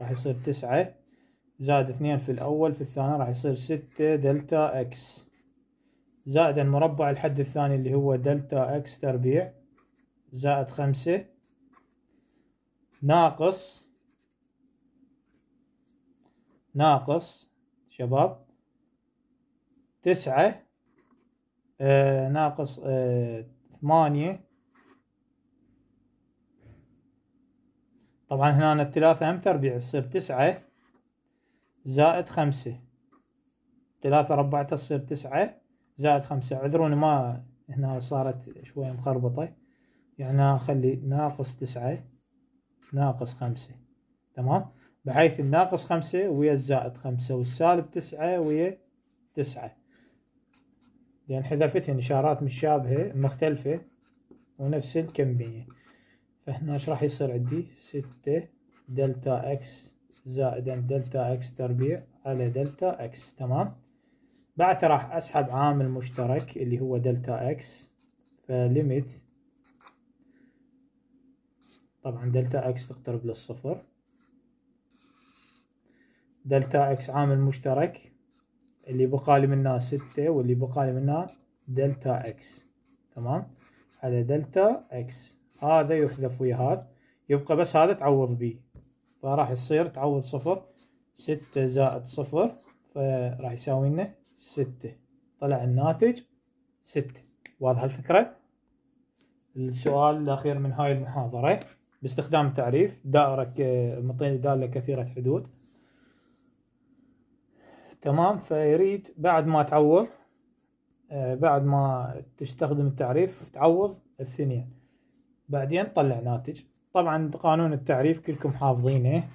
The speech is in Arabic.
راح يصير تسعة زائد اثنين في الأول في الثاني راح يصير ستة دلتا اكس زائد المربع الحد الثاني اللي هو دلتا اكس تربيع زائد خمسة ناقص ناقص شباب تسعة آه ناقص آه ثمانية طبعا هنا الثلاثة هم تربيع تصير تسعة زائد خمسة ثلاثة ربعة تصير تسعة زائد خمسة عذروني ما هنا صارت شوية مخربطة يعني أخلي ناقص تسعة ناقص خمسة تمام بحيث الناقص خمسة ويا الزائد خمسة والسالب تسعة ويا تسعة لأن حذفتهن إشارات مشابهة مختلفة ونفس الكمية فهنا ايش راح يصير عندي ستة دلتا اكس زائدا دلتا اكس تربيع على دلتا اكس تمام بعد راح اسحب عامل مشترك اللي هو دلتا اكس فليميت طبعا دلتا اكس تقترب للصفر دلتا اكس عامل مشترك اللي بقالي منها ستة واللي بقالي منها دلتا اكس تمام على دلتا اكس هذا يحذف ويا هذا يبقى بس هذا تعوض به فراح يصير تعوض صفر ستة زائد صفر فراح يساوي لنا ستة طلع الناتج ستة واضحة الفكرة السؤال الأخير من هاي المحاضرة باستخدام التعريف دائرة مطينة دالة كثيرة حدود تمام فيريد بعد ما تعوض آه، بعد ما تستخدم التعريف تعوض الثنين بعدين طلع ناتج طبعا قانون التعريف كلكم حافظينه